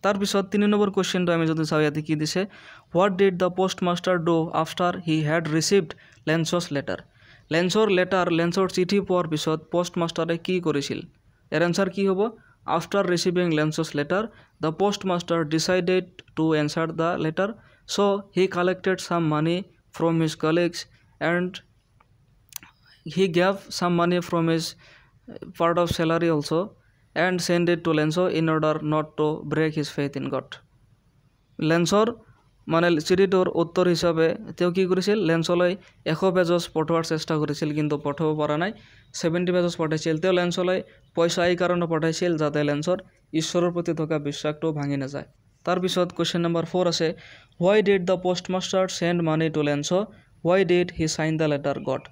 তাৰপিছত তিনি নম্বৰ কুৱেশ্যনটো আমি যদি চাওঁ ইয়াতে কি দিছে what did the postmaster do after he had received লেঞ্চৰ লেটাৰ লেঞ্চৰ লেটাৰ লেঞ্চৰ চিঠি পোৱাৰ পিছত পষ্ট মাষ্টাৰে কি কৰিছিল ইয়াৰ এনচাৰ কি হ'ব after receiving Lencho's letter the postmaster decided to answer the letter so' he collected some money from his colleagues and he gave some money from his part of salary also' and send it to Lencho in order not to break his faith in God লেঞ্চৰ মানে চিৰিটোৰ উত্তৰ হিচাপে তেওঁ কি কৰিছিল লেঞ্চলৈ এশ পেজছ পঠোৱাৰ চেষ্টা কৰিছিল কিন্তু পঠাব পৰা নাই ছেভেণ্টি পেজছ পঠাইছিল তেওঁ লেঞ্চলৈ পইচা এই কাৰণে পঠাইছিল যাতে লেঞ্চৰ ঈশ্বৰৰ প্ৰতি থকা বিশ্বাসটো ভাঙি নাযায় তাৰপিছত কুৱেশ্যন নম্বৰ ফ'ৰ আছে why did the postmaster send money to Lencho why did he sign the letter God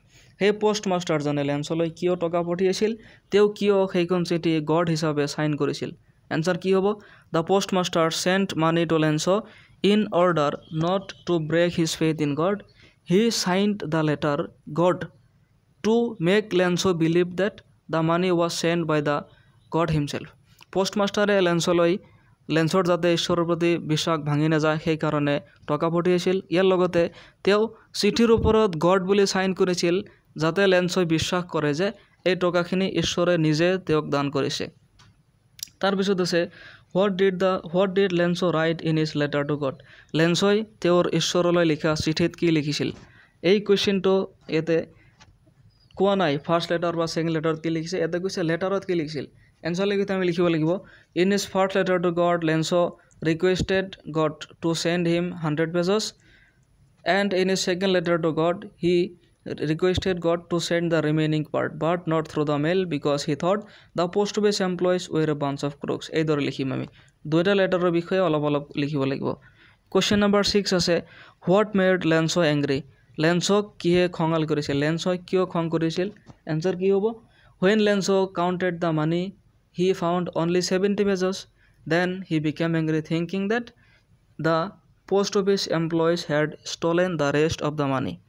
সেই পষ্ট মাষ্টাৰজনে লেঞ্চলৈ কিয় টকা পঠিয়াইছিল তেওঁ কিয় সেইখন চিঠি গড হিচাপে চাইন কৰিছিল এনচাৰ কি হ'ব the postmaster sent money to Lencho In order not to break his faith in God, he signed the letter God to make Lenzo believe that the money was sent by the God himself. পোস্টমাস্টারে লেন্সলৈ লেন্সৰ যাতে ঈশ্বৰৰ প্ৰতি বিশ্বাস ভাঙি নাযায় সেইকাৰণে টকা পঠিয়াইছিল ইয়াৰ লগতে তেওঁ চিঠিৰ ওপৰত গড বুলি চাইন কৰিছিল যাতে লেন্সই বিশ্বাস কৰে যে এই টকাখিনি ঈশ্বৰে নিজে তেওঁক দান কৰিছে তাৰপিছত আছে what did the what did Lencho write in his letter to God লেন্সই তেওঁৰ ঈশ্বৰলৈ লিখা চিঠিত কি লিখিছিল এই কুৱেশ্যনটো ইয়াতে কোৱা নাই ফাৰ্ষ্ট লেটাৰ বা ছেকেণ্ড লেটাৰত কি লিখিছে ইয়াতে কৈছে লেটাৰত কি লিখিছিল এনচাৰ লিখি আমি লিখিব লাগিব in his first letter to God Lencho' requested God to send him hundred pages and in his second letter to God he requested God to send the remaining part, but not through the mail because he thought the post base employees were a bunch of crooks. Either Likimami. Dueta letter of Bikoy Alabala Likibaligo. Question number six as a What made Lenso angry? Lenso kie kongal kurisil. Lenso kio kong kurisil. Answer kiobo. When Lenso counted the money, he found only 70 pesos. Then he became angry, thinking that the post office employees had stolen the rest of the money.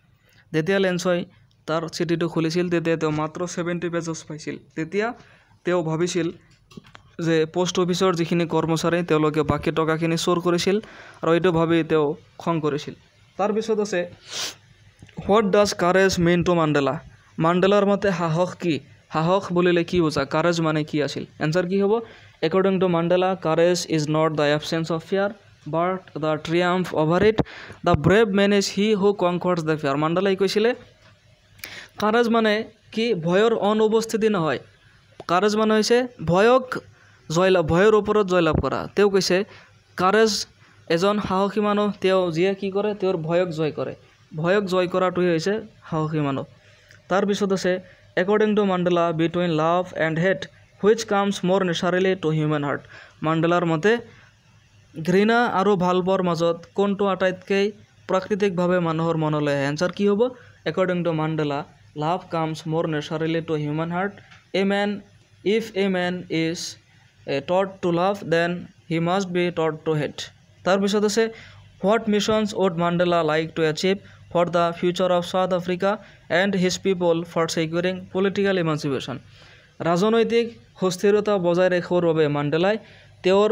যেতিয়া লেঞ্চই তাৰ চিটিটো খুলিছিল তেতিয়া তেওঁ মাত্ৰ ছেভেণ্টি পেজেছ পাইছিল তেতিয়া তেওঁ ভাবিছিল যে পোষ্ট অফিচৰ যিখিনি কৰ্মচাৰী তেওঁলোকে বাকী টকাখিনি চোৰ কৰিছিল আৰু এইটো ভাবি তেওঁ খং কৰিছিল তাৰপিছত আছে what does courage mean to Mandela মাণ্ডেলাৰ মতে সাহস কি সাহস বুলিলে কি বুজা কাৰেজ মানে কি আছিল এনচাৰ কি হ'ব according to Mandela courage is not the absence of fear but the triumph over it the brave man is he who conquers the fear মাণ্ডালাই কৈছিলে কাৰজ মানে কি ভয়ৰ অনুপস্থিতি নহয় কাৰজ মানে হৈছে ভয়ক জয়লাভ ভয়ৰ ওপৰত জয়লাভ কৰা তেওঁ কৈছে কাৰজ এজন সাহসী মানুহ তেওঁ যিয়ে কি কৰে তেওঁৰ ভয়ক জয় কৰে ভয়ক জয় কৰাটোৱে হৈছে সাহসী মানুহ তাৰপিছত আছে according to Mandela between love and hate which comes more naturally to human heart মাণ্ডেলাৰ মতে ঘৃণা আৰু ভালপোৱাৰ মাজত কোনটো আটাইতকৈ প্ৰাকৃতিকভাৱে মানুহৰ মনলৈ আহে কি হ'ব according to Mandela love comes more naturally to human heart a man if a man is a taught to love then he must be taught to hate তাৰপিছত আছে what missions would Mandela like to achieve for the future of South Africa and his people for securing political emancipation ৰাজনৈতিক সুস্থিৰতা বজাই ৰাখিবৰ বাবে মাণ্ডেলাই তেওঁৰ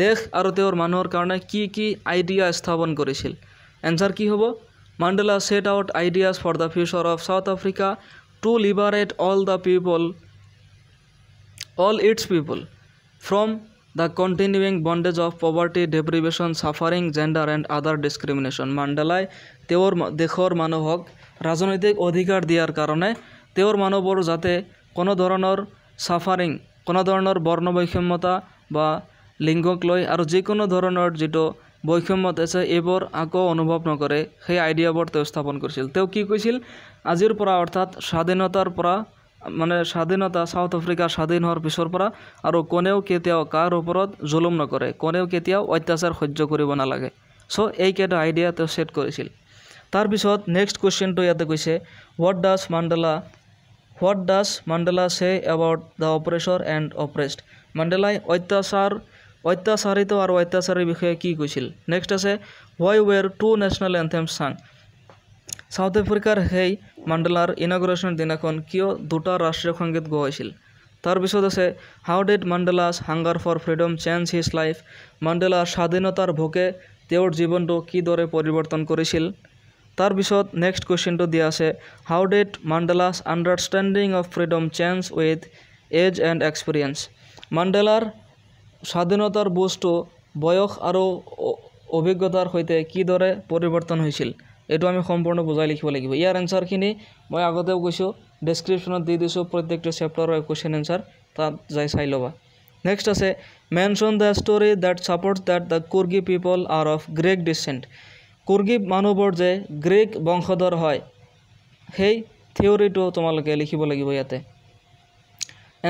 দেশ আৰু তেওঁৰ মানুহৰ কাৰণে কি কি আইডিয়া স্থাপন কৰিছিল এনচাৰ কি হ'ব Mandela set out ideas for the future of South Africa to liberate all the people all its people from the continuing bondage of poverty deprivation suffering gender and other discrimination মাণ্ডেলাই তেওঁৰ দেশৰ মানুহক ৰাজনৈতিক অধিকাৰ দিয়াৰ কাৰণে তেওঁৰ মানুহবোৰ যাতে কোনো ধৰণৰ ছাফাৰিং কোনো ধৰণৰ বৰ্ণ বা লিংগক লৈ আৰু যিকোনো ধৰণৰ যিটো বৈষম্যত আছে এইবোৰ আকৌ অনুভৱ নকৰে সেই আইডিয়াবোৰ তেওঁ স্থাপন কৰিছিল তেওঁ কি কৈছিল আজিৰ পৰা অৰ্থাৎ স্বাধীনতাৰ পৰা মানে স্বাধীনতা চাউথ আফ্ৰিকা স্বাধীন হোৱাৰ পিছৰ পৰা আৰু কোনেও কেতিয়াও কাৰ ওপৰত জুলুম নকৰে কোনেও কেতিয়াও অত্যাচাৰ সহ্য কৰিব নালাগে চ' এইকেইটা আইডিয়া তেওঁ ছেট কৰিছিল তাৰপিছত নেক্সট কুৱেশ্যনটো ইয়াতে কৈছে what does Mandela what does Mandela say about the oppressor and oppressed মাণ্ডালাই অত্যাচাৰ অত্যাচাৰিত আৰু অত্যাচাৰীৰ বিষয়ে কি কৈছিল নেক্সট আছে why were two national anthem sang South আফ্রিকার হেই মান্ডেলার ইনগ্রেশনের দিনাখন কিয় দুটা রাষ্ট্রীয় সংগীত গৈছিল তাৰপিছত আছে how did Mandela's hunger for freedom change his life মাণ্ডেলাৰ স্বাধীনতাৰ ভোকে তেওঁৰ জীৱনটো কিদৰে পৰিৱৰ্তন কৰিছিল তাৰপিছত নেক্সট কুৱেশ্যনটো দিয়া আছে how did Mandela's understanding of freedom change with age and experience মাণ্ডেলাৰ স্বাধীনতাৰ বস্তু বয়স আৰু অভিজ্ঞতাৰ সৈতে কিদৰে পৰিৱৰ্তন হৈছিল এইটো আমি সম্পূৰ্ণ বুজাই লিখিব লাগিব ইয়াৰ এনচাৰখিনি মই আগতেও কৈছোঁ ডেছক্ৰিপশ্যনত দি দিছোঁ প্ৰত্যেকটো চেপ্টাৰৰ কুৱেশ্যন এনচাৰ তাত যাই চাই ল'বা নেক্সট আছে mention the story that supports that the Coorgi people are of Greek descent Coorgi মানুহবোৰ যে গ্ৰীক বংশধৰ হয় সেই থিয়ৰিটো তোমালোকে লিখিব লাগিব ইয়াতে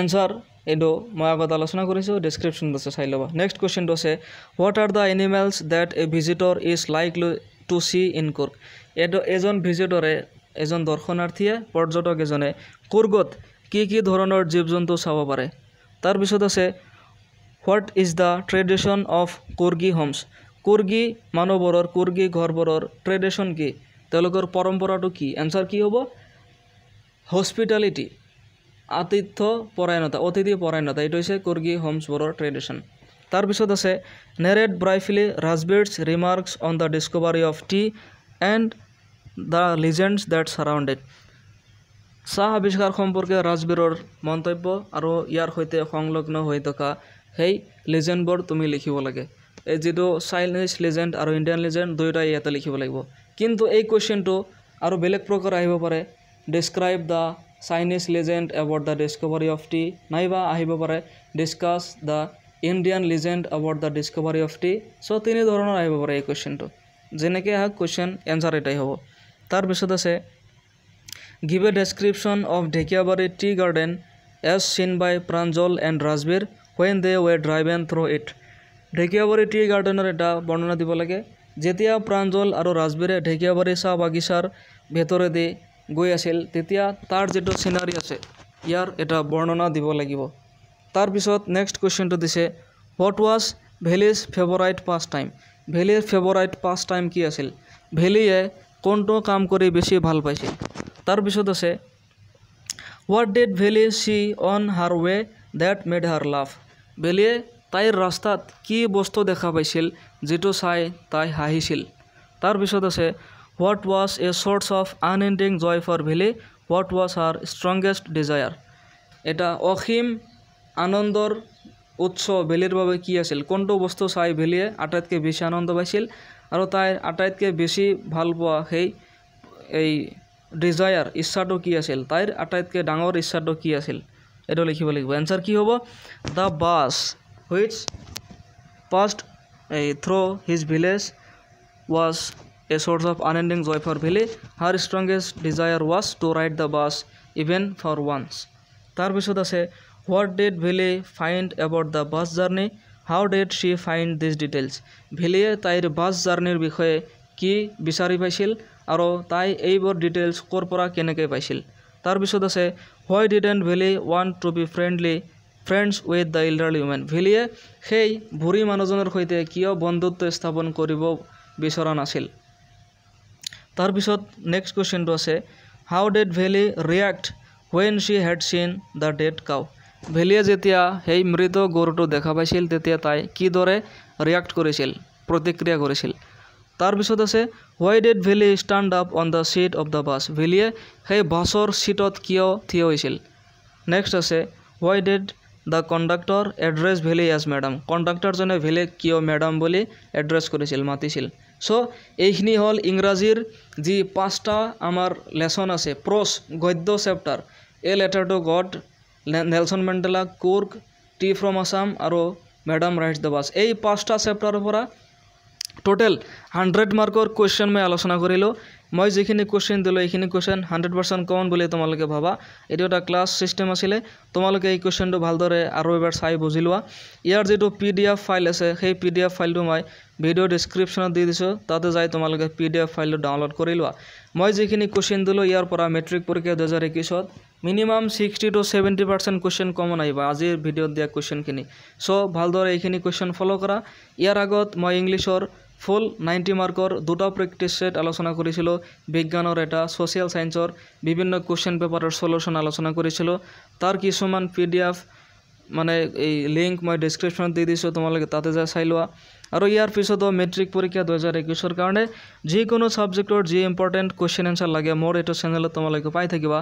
এনচাৰ এইটো মই আগত আলোচনা কৰিছোঁ ডিছক্ৰিপশ্যনত আছে চাই ল'ব নেক্সট কুৱেশ্যনটো আছে what are the animals that a visitor is likely to see in Coorg এইটো এজন ভিজিটৰে এজন দৰ্শনাৰ্থীয়ে পৰ্যটক এজনে কুৰ্গত কি কি ধৰণৰ জীৱ জন্তু চাব পাৰে তাৰপিছত আছে what is the tradition of Coorgi homes Coorgi মানুহবোৰৰ কুৰ্গি ঘৰবোৰৰ ট্ৰেডিশ্যন কি তেওঁলোকৰ পৰম্পৰাটো কি এনচাৰ কি হ'ব হস্পিটেলিটি আতিথ্য পৰায়ণতা অতিথি পৰায়ণতা এইটো হৈছে কুৰ্গি হোমছবোৰৰ ট্ৰেডিশ্যন তাৰপিছত আছে narrate briefly Rajvir's remarks on the discovery of tea and the legends that surrounded চাহ আৱিষ্কাৰ সম্পৰ্কে ৰাজবীৰৰ মন্তব্য আৰু ইয়াৰ সৈতে সংলগ্ন হৈ থকা সেই লেজেণ্ডবোৰ তুমি লিখিব লাগে এই যিটো চাইনিজ লেজেণ্ড আৰু ইণ্ডিয়ান লেজেণ্ড দুয়োটাই ইয়াতে লিখিব লাগিব কিন্তু এই কুৱেশ্যনটো আৰু বেলেগ প্ৰকাৰে আহিব পাৰে describe the Chinese legend about the discovery of tea নাইবা আহিব পাৰে discuss the Indian legend about the discovery of tea so' তিনি ধৰণৰ আহিব পাৰে এই কুৱেশ্যনটো যেনেকৈ আহক কুৱেশ্যন এনচাৰ এটাই হ'ব তাৰপিছত আছে give a description of Dhekiabari tea garden as seen by Pranjal and Rajvir when they way drive and through' it Dhekiabari tea গাৰ্ডেনৰ এটা বৰ্ণনা দিব লাগে যেতিয়া প্ৰাঞ্জল আৰু ৰাজবীৰে ঢেকিয়াবাৰী চাহ বাগিচাৰ ভিতৰেদি গৈ আছিল তেতিয়া তাৰ যিটো চিনাৰী আছে ইয়াৰ এটা বৰ্ণনা দিব লাগিব তাৰপিছত নেক্সট কুৱেশ্যনটো দিছে what was Valli's favourite pastime ভেলিৰ ফেভৰাইট পাষ্ট টাইম কি আছিল ভেলিয়ে কোনটো কাম কৰি বেছি ভাল পাইছিল তাৰপিছত আছে what did Valli see on her way that made her laugh ভেলিয়ে তাইৰ ৰাস্তাত কি বস্তু দেখা পাইছিল যিটো চাই তাই হাঁহিছিল তাৰপিছত আছে What was a source of unending joy for Billy? What was her strongest desire? এটা অসীম আনন্দৰ উৎস বেলিৰ বাবে কি আছিল কোনটো বস্তু চাই বেলিয়ে আটাইতকৈ বেছি আনন্দ পাইছিল আৰু তাইৰ আটাইতকৈ বেছি ভাল পোৱা সেই এই ডিজায়াৰ ইচ্ছাটো কি আছিল তাইৰ আটাইতকৈ ডাঙৰ ইচ্ছাটো কি আছিল এইটো লিখিব লাগিব এনচাৰ কি হ'ব দ্য বাছ হুইচ ফাষ্ট এই through' his village was a source of unending joy for Billy. Her strongest desire was to ride the bus even for once. তাৰপিছত আছে what did Valli find about the bus journey how did she find this details ভিলিয়ে তাইৰ বাছ জাৰ্ণিৰ বিষয়ে কি বিচাৰি পাইছিল আৰু তাই এইবোৰ ডিটেইলছ ক'ৰ পৰা কেনেকৈ পাইছিল তাৰপিছত আছে why didn't Valli want to be friendly friends with the elderly women ভিলিয়ে সেই ভূৰি মানুহজনৰ সৈতে কিয় বন্ধুত্ব স্থাপন কৰিব বিচৰা নাছিল তাৰপিছত নেক্সট কুৱেশ্যনটো আছে how did Valli react when she had seen the dead cow ভেলিয়ে যেতিয়া সেই মৃত গৰুটো দেখা পাইছিল তেতিয়া তাই কিদৰে ৰিয়েক্ট কৰিছিল প্ৰতিক্ৰিয়া কৰিছিল তাৰপিছত আছে why did Valli stand up on the seat of the bus ভেলিয়ে সেই বাছৰ ছিটত কিয় থিয় হৈছিল নেক্সট আছে why did the conductor address Valli as madam কণ্ডাক্টৰজনে ভেলিক কিয় মেডাম বুলি এড্ৰেছ কৰিছিল মাতিছিল সো এইখিনি হল ইংরাজির যে পাঁচটা আমার লেসন আছে প্রস গদ্য chapter a letter to God Nelson Mandela Coorg tea from Assam আর ম্যাডাম রাইস দাস এই পাঁচটা চ্যাপ্টারের পর টোটাল হান্ড্রেড মার্কর কোয়েশন মানে আলোচনা করলো মই যিখিনি কুৱেশ্যন দিলোঁ এইখিনি কুৱেশ্যন হাণ্ড্ৰেড পাৰ্চেণ্ট কমন বুলি তোমালোকে ভাবা এইটো এটা ক্লাছ ছিষ্টেম আছিলে তোমালোকে এই কুৱেশ্যনটো ভালদৰে আৰু এবাৰ চাই বুজি লোৱা ইয়াৰ যিটো পি ডি এফ ফাইল আছে সেই পি ডি এফ ফাইলটো মই ভিডিঅ' ডিছক্ৰিপশ্যনত দি দিছোঁ তাতে যাই তোমালোকে পি ডি এফ ফাইলটো ডাউনলোড কৰি লোৱা মই যিখিনি কুৱেশ্যন দিলোঁ ইয়াৰ পৰা মেট্ৰিক পৰীক্ষা দুহেজাৰ একৈছত minimum sixty two seventy percent question common আহিব আজিৰ ভিডিঅ'ত দিয়া কুৱেশ্যনখিনি চ' ভালদৰে এইখিনি কুৱেশ্যন ফ'ল' কৰা ইয়াৰ আগত মই ইংলিছৰ ফুল নাইণ্টি মাৰ্কৰ দুটা প্ৰেক্টিছ ছেট আলোচনা কৰিছিলোঁ বিজ্ঞানৰ এটা ছ'চিয়েল ছায়েন্সৰ বিভিন্ন কুৱেশ্যন পেপাৰৰ চলিউশ্যন আলোচনা কৰিছিলোঁ তাৰ কিছুমান পি ডি এফ মানে এই লিংক মই ডিছক্ৰিপশ্যনত দি দিছোঁ তোমালোকে তাতে যাই চাই লোৱা আৰু ইয়াৰ পিছতো মেট্ৰিক পৰীক্ষা দুহেজাৰ একৈছৰ কাৰণে যিকোনো ছাবজেক্টৰ যি ইম্পৰ্টেণ্ট কুৱেশ্যন এনচাৰ লাগে মোৰ এইটো চেনেলত তোমালোকে পাই থাকিবা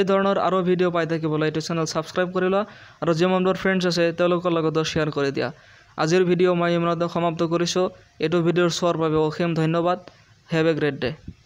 এই ধৰণৰ আৰু ভিডিঅ' পাই থাকিবলৈ এইটো চেনেল ছাবস্ক্ৰাইব কৰি লোৱা আৰু যিমান মোৰ ফ্ৰেণ্ডছ আছে তেওঁলোকৰ লগতো শ্বেয়াৰ কৰি দিয়া আজিৰ ভিডিঅ' মই ইমানতে সমাপ্ত কৰিছোঁ এইটো ভিডিঅ'ৰ চোৱাৰ বাবে অসীম ধন্যবাদ হেভ এ গ্ৰেট ডে'